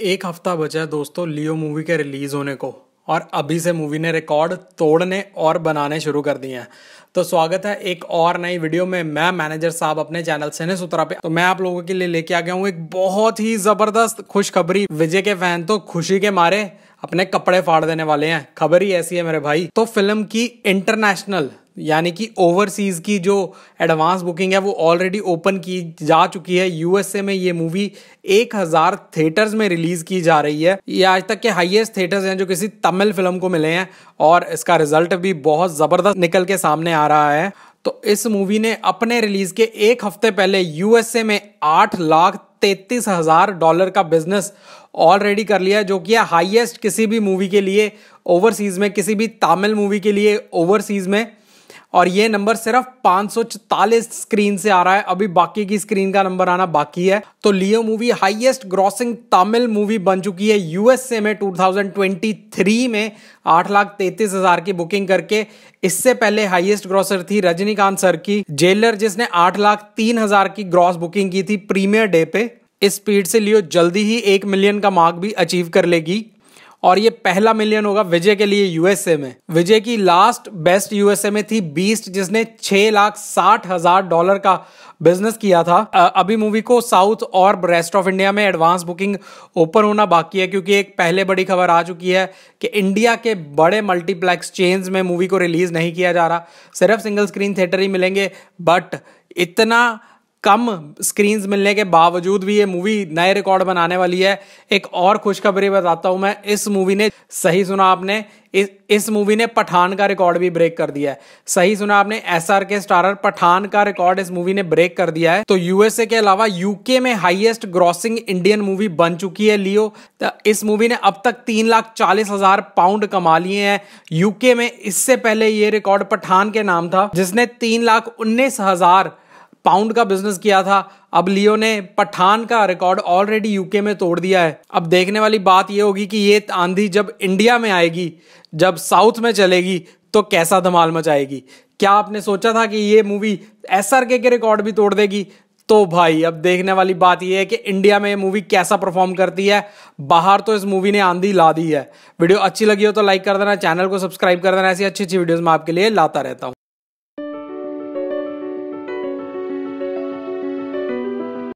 एक हफ्ता बचा है दोस्तों लियो मूवी के रिलीज़ होने को और अभी से मूवी ने रिकॉर्ड तोड़ने और बनाने शुरू कर दिए हैं तो स्वागत है एक और नई वीडियो में मैं मैनेजर साहब अपने चैनल से सुतरा पे तो मैं आप लोगों के लिए लेके आ गया हूँ एक बहुत ही ज़बरदस्त खुशखबरी विजय के फैन तो खुशी के मारे अपने कपड़े फाड़ देने वाले हैं खबर ही ऐसी है मेरे भाई तो फिल्म की इंटरनेशनल यानी कि ओवरसीज़ की जो एडवांस बुकिंग है वो ऑलरेडी ओपन की जा चुकी है यूएसए में ये मूवी एक हज़ार थिएटर्स में रिलीज़ की जा रही है ये आज तक के हाईएस्ट थिएटर्स हैं जो किसी तमिल फिल्म को मिले हैं और इसका रिजल्ट भी बहुत ज़बरदस्त निकल के सामने आ रहा है तो इस मूवी ने अपने रिलीज के एक हफ्ते पहले यूएसए में आठ लाख तैतीस हजार डॉलर का बिजनेस ऑलरेडी कर लिया है जो कि हाईएस्ट किसी भी मूवी के लिए ओवरसीज में किसी भी तमिल मूवी के लिए ओवरसीज में और ये नंबर सिर्फ पांच स्क्रीन से आ रहा है अभी बाकी की स्क्रीन का नंबर आना बाकी है तो Leo movie highest grossing Tamil movie बन चुकी है यूएसए में 2023 में आठ लाख तैतीस हजार की बुकिंग करके इससे पहले हाईएस्ट ग्रॉसर थी रजनीकांत सर की जेलर जिसने आठ लाख तीन हजार की ग्रॉस बुकिंग की थी प्रीमियर डे पे इस स्पीड से लियो जल्दी ही एक मिलियन का मार्क भी अचीव कर लेगी और ये पहला मिलियन होगा विजय के लिए यूएसए में विजय की लास्ट बेस्ट यूएसए में थी बीस्ट जिसने छह लाख साठ हजार डॉलर का बिजनेस किया था अभी मूवी को साउथ और रेस्ट ऑफ इंडिया में एडवांस बुकिंग ओपन होना बाकी है क्योंकि एक पहले बड़ी खबर आ चुकी है कि इंडिया के बड़े मल्टीप्लेक्स चेन्स में मूवी को रिलीज नहीं किया जा रहा सिर्फ सिंगल स्क्रीन थिएटर ही मिलेंगे बट इतना कम स्क्रीन्स मिलने के बावजूद भी ये मूवी नए रिकॉर्ड बनाने वाली है एक और खुशखबरी बताता हूं मैं इस मूवी ने सही सुना आपने इस इस मूवी ने पठान का रिकॉर्ड भी ब्रेक कर दिया है सही सुना आपने S R K starrer Pathaan का रिकॉर्ड इस मूवी ने ब्रेक कर दिया है तो यूएसए के अलावा यूके में हाईएस्ट ग्रॉसिंग इंडियन मूवी बन चुकी है लियो तो इस मूवी ने अब तक तीन लाख चालीस हजार पाउंड कमा लिए हैं यूके में इससे पहले ये रिकॉर्ड पठान के नाम था जिसने तीन लाख उन्नीस हजार पाउंड का बिजनेस किया था अब लियो ने पठान का रिकॉर्ड ऑलरेडी यूके में तोड़ दिया है अब देखने वाली बात यह होगी कि ये आंधी जब इंडिया में आएगी जब साउथ में चलेगी तो कैसा धमाल मचाएगी क्या आपने सोचा था कि ये मूवी एस के रिकॉर्ड भी तोड़ देगी तो भाई अब देखने वाली बात यह है कि इंडिया में ये मूवी कैसा परफॉर्म करती है बाहर तो इस मूवी ने आंधी ला दी है वीडियो अच्छी लगी हो तो लाइक कर देना चैनल को सब्सक्राइब कर देना ऐसी अच्छी अच्छी वीडियोज मैं आपके लिए लाता रहता हूँ